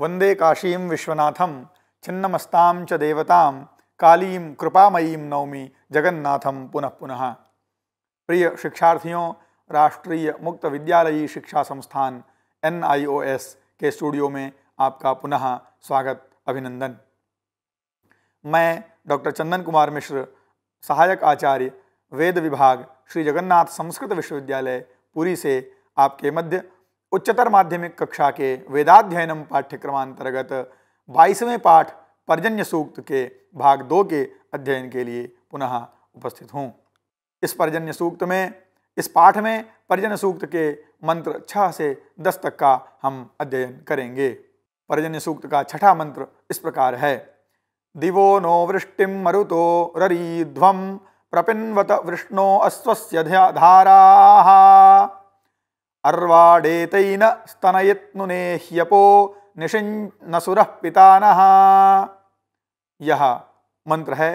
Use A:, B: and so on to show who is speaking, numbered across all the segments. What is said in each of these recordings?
A: वंदे काशी विश्वनाथं छिन्नमस्तां च देवतां कालीं कृपामयीं नौमी जगन्नाथं पुनः पुनः प्रिय शिक्षार्थियों राष्ट्रीय मुक्त विद्यालयी शिक्षा संस्थान एन के स्टूडियो में आपका पुनः स्वागत अभिनंदन मैं डॉक्टर चंदन कुमार मिश्र सहायक आचार्य वेद विभाग श्री जगन्नाथ संस्कृत विश्वविद्यालय पुरी से आपके मध्य उच्चतर माध्यमिक कक्षा के वेदाध्ययनम पाठ्यक्रमांतर्गत बाईसवें पाठ पर्जन्य सूक्त के भाग दो के अध्ययन के लिए पुनः उपस्थित हूँ इस पर्जन्य सूक्त में इस पाठ में परिजन सूक्त के मंत्र छह से दस तक का हम अध्ययन करेंगे परिजन सूक्त का छठा मंत्र इस प्रकार है दिवो नो वृष्टि मरुतो ध्व प्रपिन्वत वृष्णो अस्वस्य धारा अर्वाडेतैन स्तनयत्नुने ह्यपो निशिन्नसुरः पिता यह मंत्र है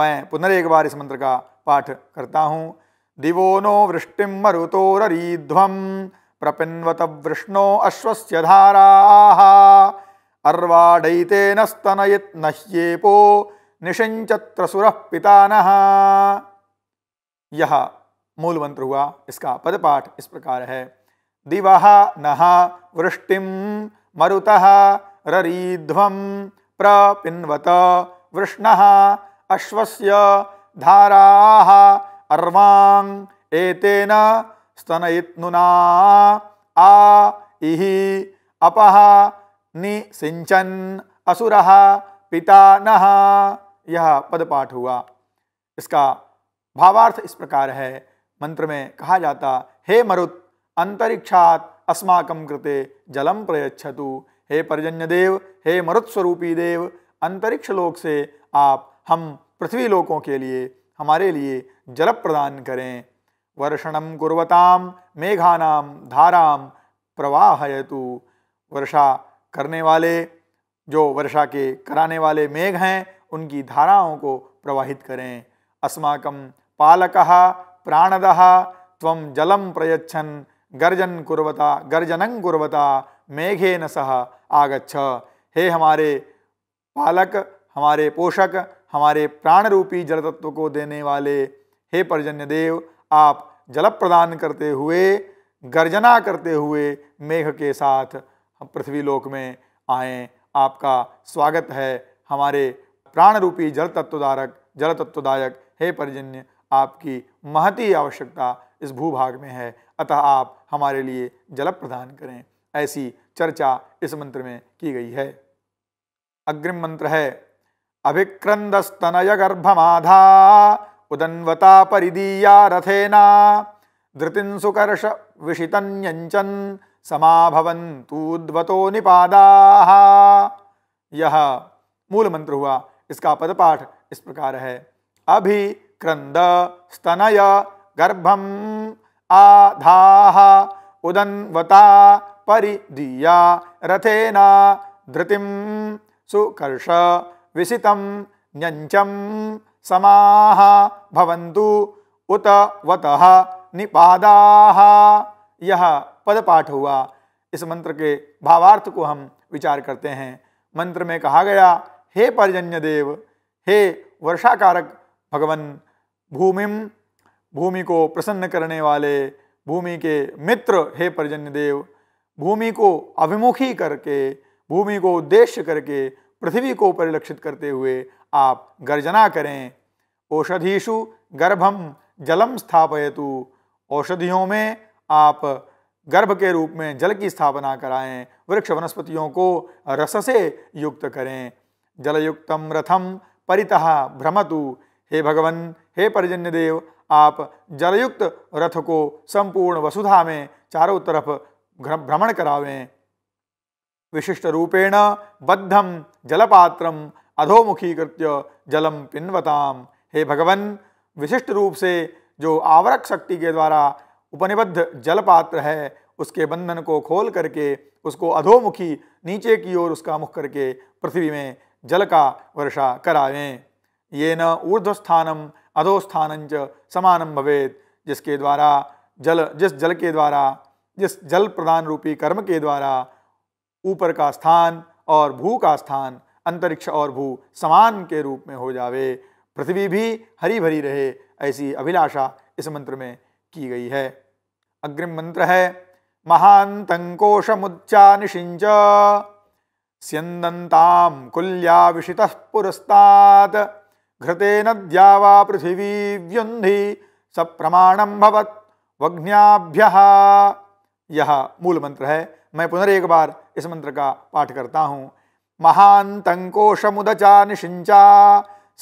A: मैं पुनरेक बार इस मंत्र का पाठ करता हूँ दिवो नो वृष्टि मरुतोररीध्वं प्रपिन्वत वृष्णो अश्वस्य धारा अर्वाडैतेन स्तनयत नह्येपो निषिञ्चत्रसुरः पिता यह मूल मंत्र हुआ इसका पदपाठ इस प्रकार है दिव नह वृष्टि मरुत ररीध्व प्रपिन्वत वृष्ण अश्वस्य धारा अर्वांग एतेन स्तनयित्नुना आ इहि अपह सिंचन असुरः पिता नह यह पदपाठ हुआ इसका भावार्थ इस प्रकार है मंत्र में कहा जाता हे मरुत अंतरिक्षात अस्माकं कृते जलम प्रयच्छतु हे पर्जन्यदेव हे स्वरूपी देव अंतरिक्ष लोक से आप हम पृथ्वी लोकों के लिए हमारे लिए जल प्रदान करें वर्षणम कुर्वताम मेघानाम धाराम प्रवाहयतु वर्षा करने वाले जो वर्षा के कराने वाले मेघ हैं उनकी धाराओं को प्रवाहित करें अस्माक पालक प्राणद तम जलम प्रयच्छन गर्जन कुर्वता गर्जनं कुर्वता मेघेन सह आगछ हे हमारे पालक हमारे पोषक हमारे प्राण रूपी जल तत्व को देने वाले हे पर्जन्य देव आप जल प्रदान करते हुए गर्जना करते हुए मेघ के साथ पृथ्वी लोक में आए आपका स्वागत है हमारे प्राण रूपी जल तत्वधारक जल तत्वदायक हे पर्जन्य आपकी महती आवश्यकता इस भूभाग में है अतः आप हमारे लिए जल प्रदान करें ऐसी चर्चा इस मंत्र में की गई है अग्रिम मंत्र है गर्भमाधा उदन्वता परिदीया रथेना धृतिंसुकर्ष विषितन्यञ्चन् समाभवन्तूद्वतो निपादाः यह मूल मंत्र हुआ इसका पदपाठ इस प्रकार है अभि क्रंद स्तनय गर्भम आधाह उदन्वता परिदीया रथेना धृतिम सुकर्ष विसितं न्यंचम समाः उत वतः निपादाः यह पदपाठ हुआ इस मंत्र के भावार्थ को हम विचार करते हैं मंत्र में कहा गया हे पर्जन्य देव हे वर्षाकारक भगवन भूमिम भूमि को प्रसन्न करने वाले भूमि के मित्र हे पर्जन्य देव भूमि को अभिमुखी करके भूमि को उद्देश्य करके पृथ्वी को परिलक्षित करते हुए आप गर्जना करें औषधीशु गर्भम जलम स्थापयतु औषधियों में आप गर्भ के रूप में जल की स्थापना कराएं वृक्ष वनस्पतियों को रस से युक्त करें जलयुक्तम रथम परितः भ्रमतु हे भगवन हे पर्जन्य देव आप जलयुक्त रथ को संपूर्ण वसुधा में चारों तरफ भ्रमण करावें विशिष्टरूपेण बद्धम जलपात्रम अधोमुखीकृत्य जलम पिन्वताम हे भगवन विशिष्ट रूप से जो आवरक शक्ति के द्वारा उपनिबद्ध जलपात्र है उसके बंधन को खोल करके उसको अधोमुखी नीचे की ओर उसका मुख करके पृथ्वी में जल का वर्षा करावें ये न ऊर्ध्वस्थानम अधोस्थानंच समानम भवेद जिसके द्वारा जल जिस जल के द्वारा जिस जल प्रदान रूपी कर्म के द्वारा ऊपर का स्थान और भू का स्थान अंतरिक्ष और भू समान के रूप में हो जावे पृथ्वी भी हरी भरी रहे ऐसी अभिलाषा इस मंत्र में की गई है अग्रिम मंत्र है मुच्चा निषिञ्च स्यन्दन्तां कुल्याविषितः पुरस्तात् घृते नद्या वा पृथिवी व्युंधि सप्रमाणम भवत् वग्न्याभ्यः यह मूल मंत्र है मैं पुनः एक बार इस मंत्र का पाठ करता हूँ मुदचा निशिंचा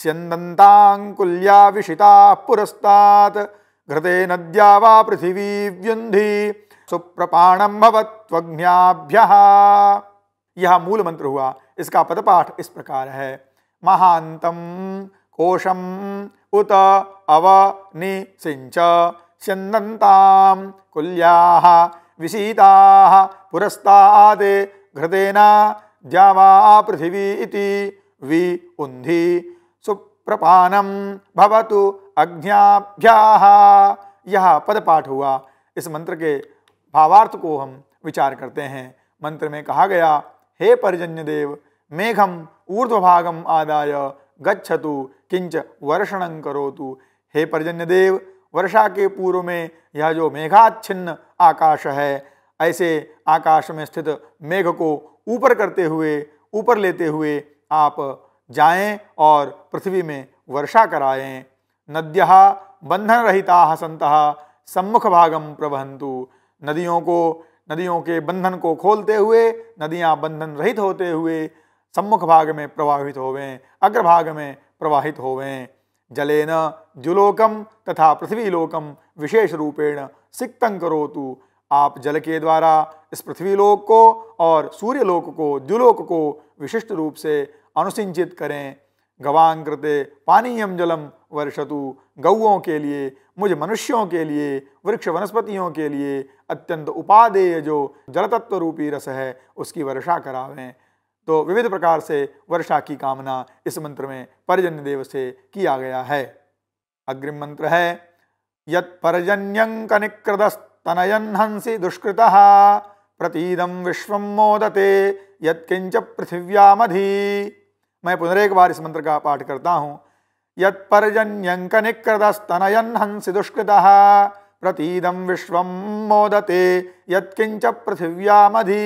A: स्यन्दन्ताङ्कुल्या विशिता पुरस्तात् घृते नद्या वा पृथिवी व्युन्धि सुप्रपाणम भवत्व्याभ्य यह मूल मंत्र हुआ इसका पदपाठ इस प्रकार है महांतम कोशम उत अव नि सिंच स्यन्दन्तां कुल्या विशीता पुरस्ताद् घृतेन जावा पृथिवी इति वि उन्धि सुप्रपानम भवतु अज्ञाभ्या यह पदपाठ हुआ इस मंत्र के भावार्थ को हम विचार करते हैं मंत्र में कहा गया हे परिजन्य देव मेघम ऊर्ध्वभागम आदाय गच्छतु किंच वर्षणं करोतु हे परिजन्य देव वर्षा के पूर्व में यह जो मेघाच्छिन्न आकाश है ऐसे आकाश में स्थित मेघ को ऊपर करते हुए ऊपर लेते हुए आप जाएं और पृथ्वी में वर्षा कराएं नद्या बंधन रहिता संत सम्मुख भागम प्रवहंतु नदियों को नदियों के बंधन को खोलते हुए नदियां बंधन रहित होते हुए सम्मुख भाग में प्रवाहित होवें अग्रभाग में प्रवाहित होवें जलेन द्युलोकम तथा पृथ्वीलोकम विशेष रूपेण सिक्तं करोतु आप जल के द्वारा इस पृथ्वीलोक को और सूर्यलोक को द्युलोक को विशिष्ट रूप से अनुसिंचित करें कृते पानीयम जलम वर्षतु गौओं के लिए मुझ मनुष्यों के लिए वृक्ष वनस्पतियों के लिए अत्यंत उपादेय जो जलतत्व रूपी रस है उसकी वर्षा करावें तो विविध प्रकार से वर्षा की कामना इस मंत्र में परजन्य देव से किया गया है अग्रिम मंत्र है यत् पर्जन्यंक हंसी दुष्कृत प्रतीदम विश्व मोदते यत्किंच पृथिव्यामधि मैं पुनरेक बार इस मंत्र का पाठ करता हूँ यत्पर्जन्यंक निकृतस्तनयन हंसी दुष्कृत प्रतीदम विश्व मोदते यत्किंच पृथिव्यामधि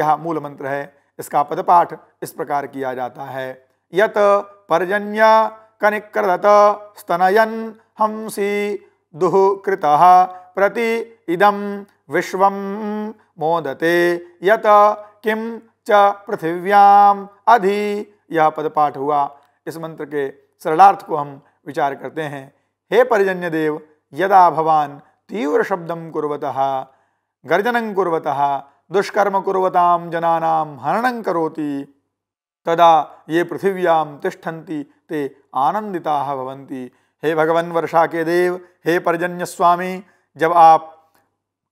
A: यह मूल मंत्र है इसका पदपाठ इस प्रकार किया जाता है यत पर्जन्य कनिक्रदत स्तनयन हंसी दुहकृत प्रति इदम विश्व मोदते यत किम च पृथिव्याम अधि यह पदपाठ हुआ इस मंत्र के सरलार्थ को हम विचार करते हैं हे पर्जन्य देव यदा भवान तीव्र शब्दम कुर्वतः गर्जनं कुर्वतः दुष्कर्म कुरवताम जनानाम हरणं करोति तदा ये पृथिव्याम तिष्ठन्ति ते आनंदिता भवन्ति हे भगवान वर्षा के देव हे पर्जन्यस्वामी स्वामी जब आप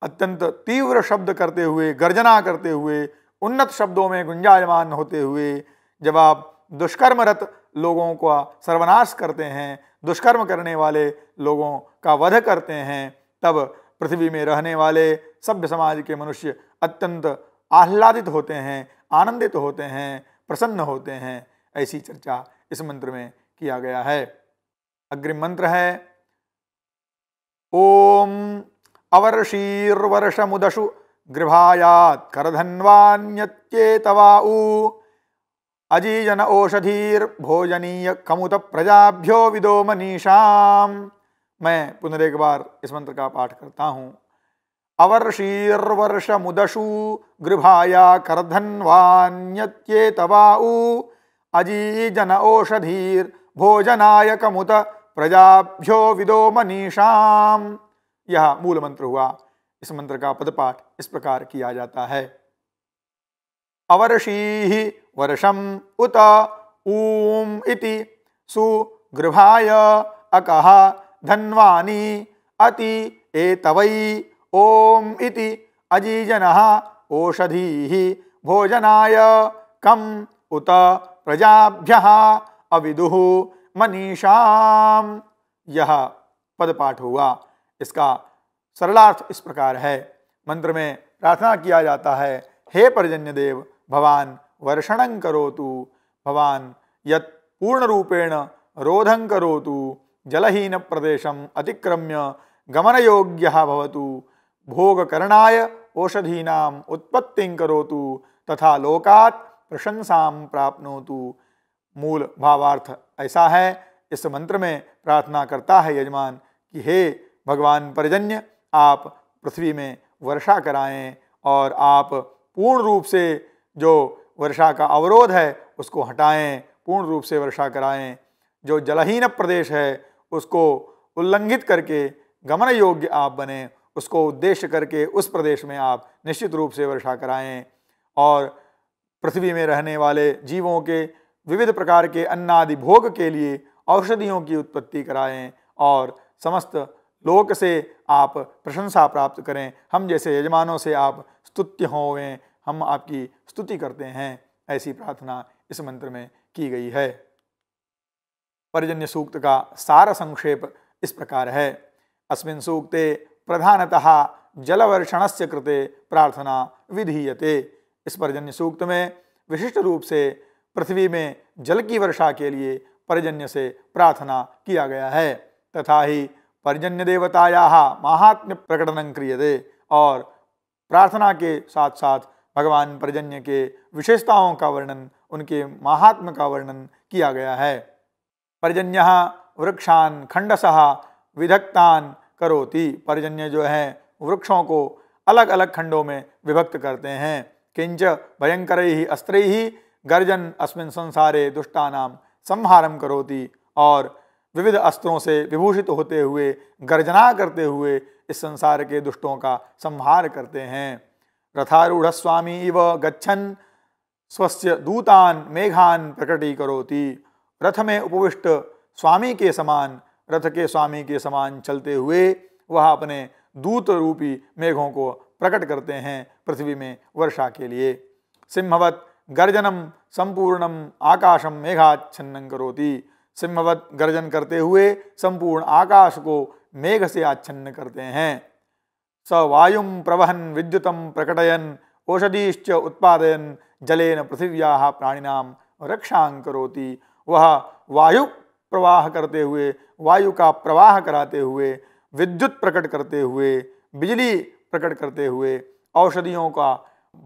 A: अत्यंत तीव्र शब्द करते हुए गर्जना करते हुए उन्नत शब्दों में गुंजायमान होते हुए जब आप दुष्कर्मरत लोगों का सर्वनाश करते हैं दुष्कर्म करने वाले लोगों का वध करते हैं तब पृथ्वी में रहने वाले सभ्य समाज के मनुष्य अत्यंत आह्लादित होते हैं आनंदित होते हैं प्रसन्न होते हैं ऐसी चर्चा इस मंत्र में किया गया है अग्रिम मंत्र है ओम अवर्षीर्वर्ष मुदशु गृभायात करधन्वान्यत्येतवा ऊ अजीजन ओषधीर्भोजनीय कमुत प्रजाभ्यो विदो मनीषाम मैं पुनरेक बार इस मंत्र का पाठ करता हूँ अवर्षीर्वर्षमुदशु गृभाया करधन्वान्यत्येतवाऊ अजीजन मुत प्रजाभ्यो विदो मनीषाम यह मूल मंत्र हुआ इस मंत्र का पदपाठ इस प्रकार किया जाता है अवर्षी वर्षम उत ऊम इति सुगृभाय अकहा धन्वानी अति एतवई ओम इति अजीजन ओषधी भोजनाय कम उत प्रजाभ्य अविदु मनीषाम यह पदपाठ हुआ इसका सरलार्थ इस प्रकार है मंत्र में प्रार्थना किया जाता है हे पर्जन्य देव भवान वर्षणं करोतु भवान पूर्ण रूपेण रोधं करोतु जलहीन प्रदेशम अतिक्रम्य योग्य भवतु भोगकरणाय ओषधीनाम करो करोतु तथा लोकात प्रशंसा प्राप्त मूल भावार्थ ऐसा है इस मंत्र में प्रार्थना करता है यजमान कि हे भगवान परजन्य आप पृथ्वी में वर्षा कराएं और आप पूर्ण रूप से जो वर्षा का अवरोध है उसको हटाएं पूर्ण रूप से वर्षा कराएं जो जलहीन प्रदेश है उसको उल्लंघित करके गमन योग्य आप बने उसको उद्देश्य करके उस प्रदेश में आप निश्चित रूप से वर्षा कराएं और पृथ्वी में रहने वाले जीवों के विविध प्रकार के अन्नादि भोग के लिए औषधियों की उत्पत्ति कराएं और समस्त लोक से आप प्रशंसा प्राप्त करें हम जैसे यजमानों से आप स्तुत्य होवें हम आपकी स्तुति करते हैं ऐसी प्रार्थना इस मंत्र में की गई है पर्जन्य सूक्त का सार संक्षेप इस प्रकार है अस्मिन सूक्ते प्रधानतः जलवर्षण से कृते प्रार्थना विधीयते इस पर्जन्य सूक्त में विशिष्ट रूप से पृथ्वी में जल की वर्षा के लिए पर्जन्य से प्रार्थना किया गया है तथा ही परजन्य देवताया महात्म्य प्रकटन क्रियते और प्रार्थना के साथ साथ भगवान पर्जन्य के विशेषताओं का वर्णन उनके महात्म का वर्णन किया गया है पर्जन्य वृक्षान खंडसहा विधक्तान करोति पर्जन्य जो हैं वृक्षों को अलग अलग खंडों में विभक्त करते हैं किंच भयंकर ही अस्त्र ही गर्जन अस्मिन संसारे नाम संहारम करोति और विविध अस्त्रों से विभूषित होते हुए गर्जना करते हुए इस संसार के दुष्टों का संहार करते हैं रथारूढ़ स्वामी इव गच्छन स्वस्य दूतान मेघान प्रकटी करोति रथ में उपविष्ट स्वामी के समान रथ के स्वामी के समान चलते हुए वह अपने दूत रूपी मेघों को प्रकट करते हैं पृथ्वी में वर्षा के लिए सिंहवत गर्जनम संपूर्णम आकाशम मेघाच्छन्न करोति सिंहवत गर्जन करते हुए संपूर्ण आकाश को मेघ से आच्छन्न करते हैं स वायु प्रवहन विद्युतम प्रकटयन औषधीश्च उत्पादयन जलेन पृथिव्या प्राणीना रक्षा करोति वह वायु प्रवाह करते हुए वायु का प्रवाह कराते हुए विद्युत प्रकट करते हुए बिजली प्रकट करते हुए औषधियों का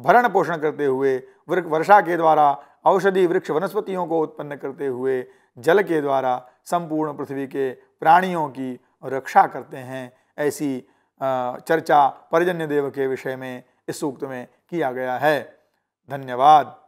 A: भरण पोषण करते हुए वर्षा के द्वारा औषधि वृक्ष वनस्पतियों को उत्पन्न करते हुए जल के द्वारा संपूर्ण पृथ्वी के प्राणियों की रक्षा करते हैं ऐसी चर्चा पर्जन्य देव के विषय में इस सूक्त में किया गया है धन्यवाद